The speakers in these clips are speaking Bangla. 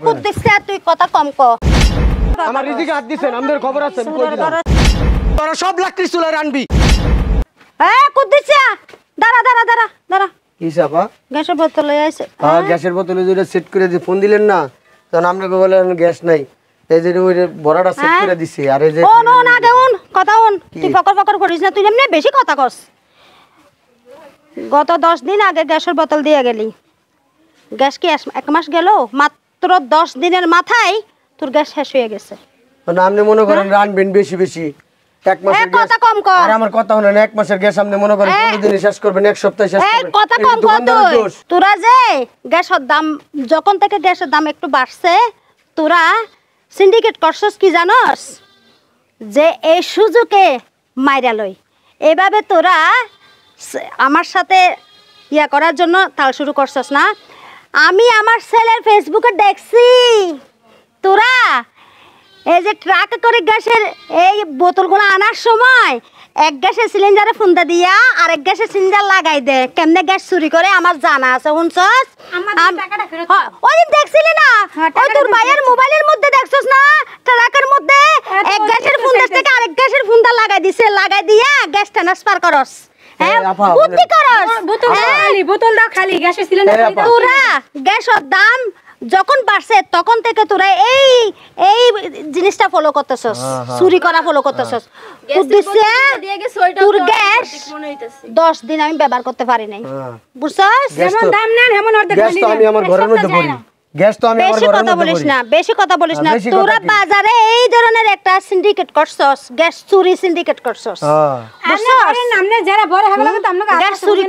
তুই গ্যাসের বোতলে হ্যাঁ। সেট করে দিয়ে ফোন দিলেন না তখন আমরা বললেন গ্যাস নাই এমনি কথা গত দশ দিন আগে গ্যাসের বোতল দিয়ে গেলি গ্যাস কি এক মাস গেল মাত্র মাত্র দশ দিনের মাথায় তোর গ্যাস শেষ হয়ে গেছে মানে আপনি মনে করেন হ্যাঁ? রানবেন বেশি বেশি তোরা সিন্ডিকেট কি যে এই মাইরা লই এভাবে তোরা আমার সাথে ইয়া করার জন্য তাল শুরু করছস না আমি আমার ছেলের ফেসবুকে দেখছি তোরা এই যে ট্রাকে করে গ্যাসের এই বোতলগুলো আনার সময় এক গ্যাসের সিলিন্ডারে ফুন্দা দিয়া আরেক গ্যাসের সিলিন্ডার লাগাই দে কেমনে গ্যাস চুরি করে আমার জানা আছে শুনছস ওই দেখছিলি না হ্যাঁ, ওই তোর ভাইয়ের মোবাইলের মধ্যে দেখছস না ট্রাকের মধ্যে হ্যাঁ, এক গ্যাসের ফুন্দা থেকে আরেক গ্যাসের ফুন্দা লাগাই দিছে লাগাই দিয়া গ্যাস ট্রান্সফার করস যখন বাড়ছে তখন থেকে তোরা এই এই জিনিসটা ফলো করতেছস হ্যাঁ, হ্যাঁ। চুরি করা ফলো করতেছস উদ্দেশ্যে হ্যাঁ। তোর গ্যাস দশ দিন আমি ব্যবহার করতে পারি নাই বুঝছস যেমন দাম নেন অর্ধেক আমি আমার ঘরের মধ্যে গ্যাস তো আমি বেশি কথা বলিস না বেশি কথা বলিস হ্যাঁ, না তোরা বাজারে এই ধরনের একটা সিন্ডিকেট করছস গ্যাস চুরি সিন্ডিকেট করছস হ্যাঁ।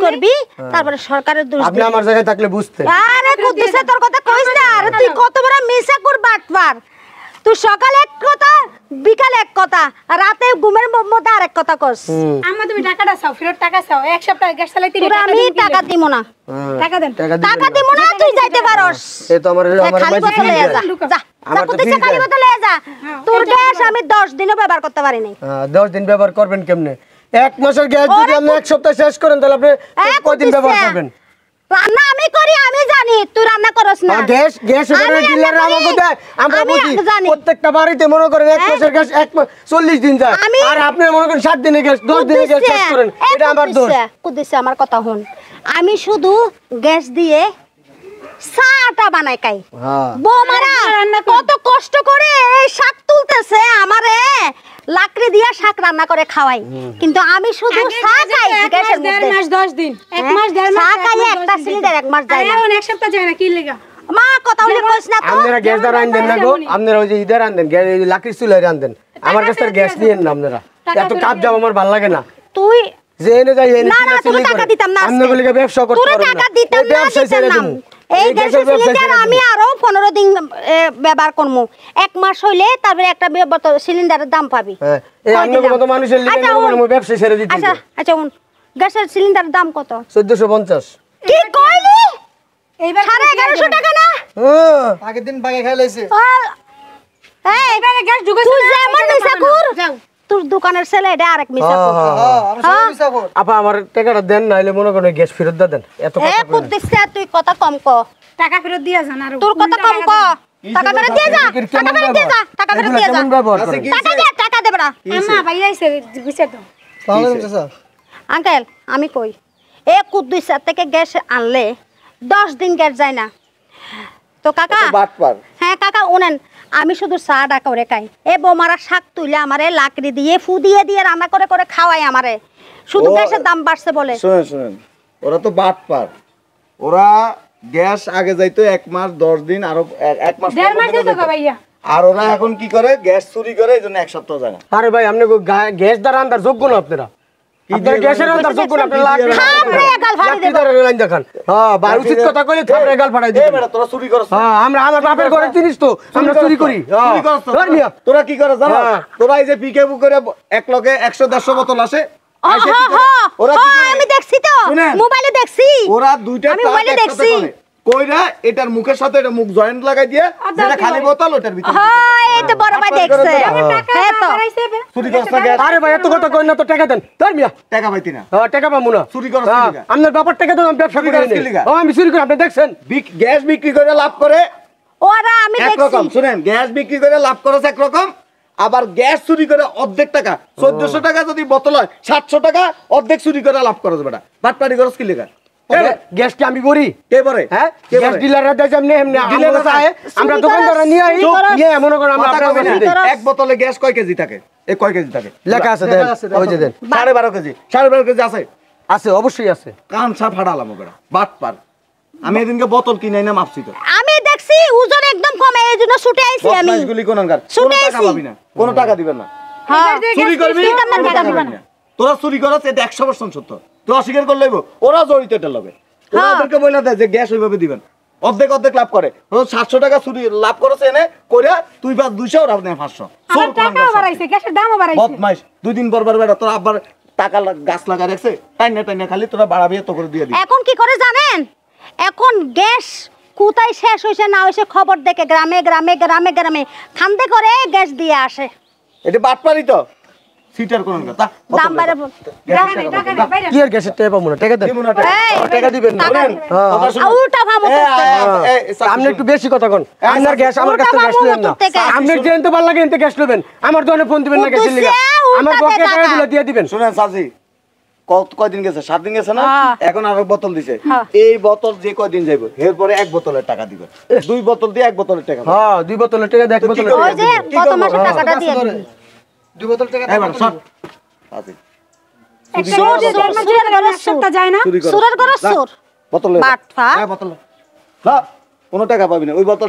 করবি তারপরে সরকারের তোর কথা কত বড় তুই সকালে বিকালে এক কথা রাতে ঘুমের মধ্যে আর এক কথা কস আমার তুমি টাকা দাও সাও ফিরত টাকা চাও এক সপ্তাহ গ্যাস চালাই তিন আমি টাকা দিব না হ্যাঁ, টাকা দেন টাকা দিব না তুই যাইতে পারস এ তো আমার আমার খালি বোতলে যা যা হ্যাঁ, খালি বোতলে যা তোর গ্যাস আমি 10 দিনও ব্যবহার করতে পারি নাই 10 দিন ব্যবহার করবেন কেমনে এক মাসের গ্যাস যদি আপনি এক সপ্তাহ শেষ করেন তাহলে আপনি কয়দিন ব্যবহার করবেন জানি তুই রান্না করস না গ্যাস গ্যাস আমরা বুঝি প্রত্যেকটা বাড়িতে মনে করেন এক হ্যাঁ। মাসের গ্যাস এক 40 দিন যায় আর আপনি মনে করেন 7 দিনের গ্যাস 10 দিনে গ্যাস করেন এটা আমার দোষ আমার কথা হন আমি শুধু গ্যাস দিয়ে চাটা বানায় কাই হ্যাঁ। বৌমারা কত কষ্ট করে শাক তুলতেছে আমারে লাকড়ি দিয়া শাক রান্না করে খাওয়াই কিন্তু আমি শুধু শাক খাই দেড় মাস 10 দিন হ্যাঁ? এক মাস দেড় মাস শাক একটা সিলিন্ডার এক মাস যায় না এখন এক সপ্তাহ যায় না কি লাগা মা কথা বলে কইছ না তো আপনারা গ্যাস না গো আপনারা ওই যে ইদার লাকড়ি আমার কাছে গ্যাস নিয়েন না আপনারা এত কাপ যাব আমার ভালো লাগে না তুই জেনে যাই এনে না না টাকা দিতাম না আপনি ব্যবসা করতে পারো না টাকা দিতাম না দিতাম এই দেশে সিলিন্ডার আমি আরো পনেরো দিন ব্যবহার করবো এক মাস হইলে তারপরে একটা সিলিন্ডারের দাম পাবি হ্যাঁ, আচ্ছা আচ্ছা, আচ্ছা গ্যাসের সিলিন্ডারের দাম কত চোদ্দশো পঞ্চাশ কি কইলি সাড়ে এগারোশো টাকা না হ্যাঁ। আগের দিন বাগে খেলাইছে এইবারে গ্যাস ঢুকেছে যেমন নিসা কর হ্যাঁ, হ্যাঁ, হ্যাঁ, দেন মনে তুই কথা কম ক টাকা আঙ্কেল আমি কই এ কুদ্দিস থেকে গ্যাস আনলে দশ দিন গ্যাস যায় না তো কাকা হ্যাঁ কাকা উনেন আমি শুধু চাটা করে খাই এ বোমারা শাক তুলে আমারে লাকড়ি দিয়ে ফু দিয়ে দিয়ে রান্না করে করে খাওয়াই আমারে শুধু গ্যাসের দাম বাড়ছে বলে শুনেন শুনেন ওরা তো বাদ পার ওরা গ্যাস আগে যাইতো এক মাস দশ দিন আরো এক মাস দেড় মাস যেত ভাইয়া আর ওরা এখন কি করে গ্যাস চুরি করে এই জন্য এক সপ্তাহ যায় না আরে ভাই আপনি গ্যাস দ্বারা আন্দার যোগ্য না আপনারা হ্যাঁ, হ্যাঁ, হ্যাঁ, তোরা কি তোরা এই যে পিকে এক লগে ওরা দেখছি দেখছি দুইটা দেখছি কইরা এটার মুখের সাথে এটা মুখ জয়েন্ট লাগাই দিয়ে যেটা খালি বোতল ওটার ভিতরে হ্যাঁ এই তো বড় ভাই দেখছে হ্যাঁ তো চুরি করছ না আরে ভাই এত কথা কই না তো টাকা দেন তোর মিয়া টাকা পাইতি না হ্যাঁ টাকা পাবো না চুরি করছ না হ্যাঁ, আপনার ব্যাপার টাকা দেন আমি ব্যবসা করি না ও আমি চুরি করি আপনি দেখছেন গ্যাস বিক্রি করে লাভ করে ওরা আমি দেখছি একরকম শুনেন গ্যাস বিক্রি করে লাভ করেছে একরকম আবার গ্যাস চুরি করে অর্ধেক টাকা চোদ্দশো টাকা যদি বোতল হয় সাতশো টাকা অর্ধেক চুরি করে লাভ করেছে বেটা বাটপাটি খরচ কি লেখা আমি হ্যাঁ? অবশ্যই আছে আমি এদিনকে বোতল কিনে না মাপছি তো আমি দেখছি ওজন একদম কমে এই জন্য ছুটে আইছি আমি মাছগুলি কোন অঙ্গার ছুটে আইছি কোনো টাকা দিবেন না হ্যাঁ চুরি করবি তোরা চুরি করাস এটা 100% সত্য তুই অস্বীকার করলে ওরা জড়িত এটা লবে ওরা হ্যাঁ। ওদেরকে বলে দেয় যে গ্যাস ওইভাবে দিবেন অর্ধেক অর্ধেক লাভ করে সাতশো টাকা চুরি লাভ করেছে এনে করে তুই পাঁচ দুইশো ওরা পাঁচশো বদমাইশ দুই দিন পর বেড়া তোর টাকা গাছ লাগা রাখছে টাইনে টাইনে খালি তোরা বাড়াবি তো করে দিয়ে এখন কি করে জানেন এখন গ্যাস কোথায় শেষ হয়েছে না হয়েছে খবর দেখে গ্রামে গ্রামে গ্রামে গ্রামে খান্দে করে গ্যাস দিয়ে আসে এটা বাটপারি তো ফিটার কোন হ্যাঁ। কথা দাম কি আর দিবেন আউটা ভাবো একটু বেশি কথা কোন আপনার গ্যাস আমার কাছে গ্যাস না আপনি লাগে গ্যাস নেবেন আমার দোকানে ফোন দিবেন না আমার দিয়ে দিবেন শুনেন সাজি কয়দিন গেছে সাত দিন গেছে না হ্যাঁ। এখন আরো বোতল দিছে হ্যাঁ। এই বোতল যে কয়দিন যাইব এরপরে এক বোতলের টাকা দিবেন দুই বোতল দিয়ে এক বোতলের টাকা হ্যাঁ দুই বোতলের টাকা এক বোতলের টাকা দিয়ে দুই বোতল হ্যাঁ, টাকা পাবি না ওই বোতল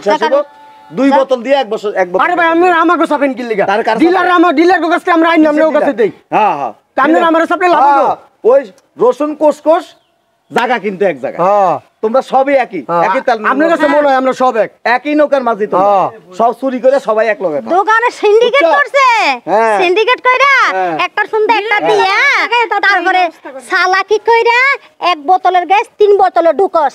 দুই বোতল দিয়ে এক বছর আমরা আমাকে সাপেন ডিলার ডিলার আমরা হ্যাঁ, হ্যাঁ।, হ্যাঁ ওই রসুন জায়গা কিন্তু এক জায়গা হ্যাঁ। তোমরা সবই একই হ্যাঁ। একই তাল আপনার কাছে মনে হয় আমরা সব এক একই নৌকার মাঝে তো হ্যাঁ। সব চুরি করে সবাই এক লগে দোকানে সিন্ডিকেট করছে সিন্ডিকেট কইরা একটা শুনতে একটা দিয়া তারপরে সালাকি কইরা এক বোতলের গ্যাস তিন বোতলের ঢুকস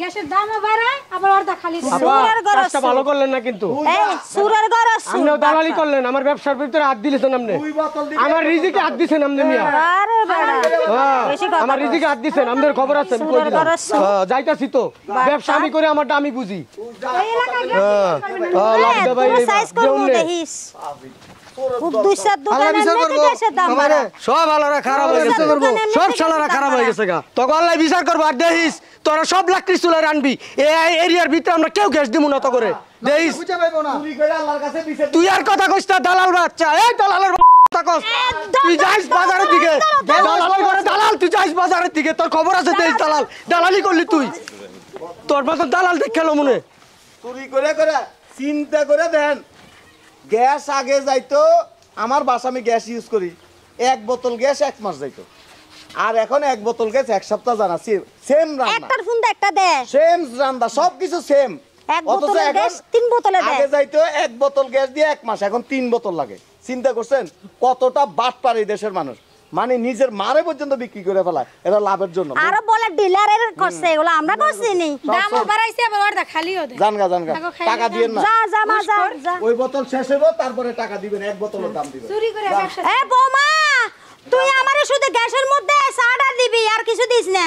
গ্যাসের দামও বাড়ায় আবার অর্ধা খালি সুরের গরস ভালো করলেন না কিন্তু এই সুরের গরস আপনি দালালি করলেন আমার ব্যবসার ভিতরে হাত দিলেছেন আপনি আমার রিজিকে হাত দিছেন আপনি মিয়া আরে বাবা আমার হ্যাঁ, রিজিকে হাত দিছেন আমাদের খবর আছে আমি কই দিলাম হ্যাঁ, যাইতাছি তো ব্যবসা আমি করে আমারটা আমি বুঝি এই এলাকা হ্যাঁ লাভ দে সাইজ করব দেখিস সব সব সালারা খারাপ হয়ে গেছে গা তখন আল্লাহ বিচার করবো আর দেখিস তোরা সব লাকড়ি চুলার আনবি এরিয়ার ভিতরে আমরা কেউ গ্যাস দিব না তো করে তুই আর কথা কইস দালাল বাচ্চা এই দালালের তুই দিকে তোর খবর আছে দালাল দালালি করলি তুই তোর মতো দালাল দেখ খেলো মনে চুরি করে করে চিন্তা করে দেন গ্যাস আগে যাইতো আমার বাস আমি গ্যাস ইউজ করি এক বোতল গ্যাস এক মাস যাইতো আর এখন এক বোতল গেছে এক সপ্তাহ জানাচ্ছি সেম রান্না একটার ফোন একটা দে সেম রান্না সবকিছু সেম এক বোতল গ্যাস তিন বোতলে দে আগে যাইতো এক বোতল গ্যাস দিয়ে এক মাস এখন তিন বোতল লাগে চিন্তা করছেন কতটা বাট পারে দেশের মানুষ মানে নিজের মারে পর্যন্ত বিক্রি করে ফেলায় এটা লাভের জন্য আর বলে ডিলারের করছে এগুলো আমরা করছি নি দাম বাড়াইছে আবার অর্ধা জান গা জান গা টাকা দিবেন না যা যা মা যা ওই বোতল শেষ হবে তারপরে টাকা দিবেন এক বোতলের দাম দিবেন চুরি করে ব্যবসা এ বৌমা তুই আমারে শুধু গ্যাসের মধ্যে সাড়া দিবি আর কিছু দিস না